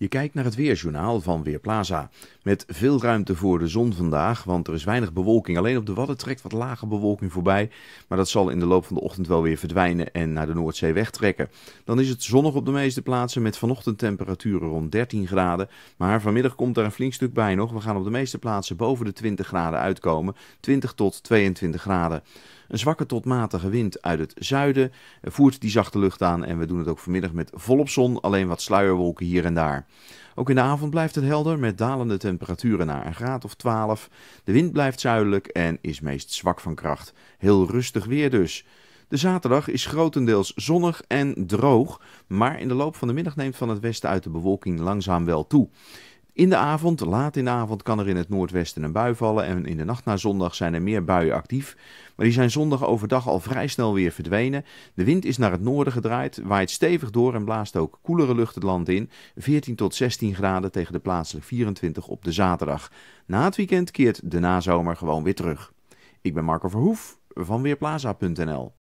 Je kijkt naar het weerjournaal van Weerplaza. Met veel ruimte voor de zon vandaag, want er is weinig bewolking. Alleen op de Wadden trekt wat lage bewolking voorbij. Maar dat zal in de loop van de ochtend wel weer verdwijnen en naar de Noordzee wegtrekken. Dan is het zonnig op de meeste plaatsen met vanochtend temperaturen rond 13 graden. Maar vanmiddag komt daar een flink stuk bij nog. We gaan op de meeste plaatsen boven de 20 graden uitkomen. 20 tot 22 graden. Een zwakke tot matige wind uit het zuiden voert die zachte lucht aan en we doen het ook vanmiddag met volop zon, alleen wat sluierwolken hier en daar. Ook in de avond blijft het helder met dalende temperaturen naar een graad of 12. De wind blijft zuidelijk en is meest zwak van kracht. Heel rustig weer dus. De zaterdag is grotendeels zonnig en droog, maar in de loop van de middag neemt van het westen uit de bewolking langzaam wel toe. In de avond, laat in de avond, kan er in het noordwesten een bui vallen. En in de nacht naar zondag zijn er meer buien actief. Maar die zijn zondag overdag al vrij snel weer verdwenen. De wind is naar het noorden gedraaid, waait stevig door en blaast ook koelere lucht het land in. 14 tot 16 graden tegen de plaatselijke 24 op de zaterdag. Na het weekend keert de nazomer gewoon weer terug. Ik ben Marco Verhoef van Weerplaza.nl.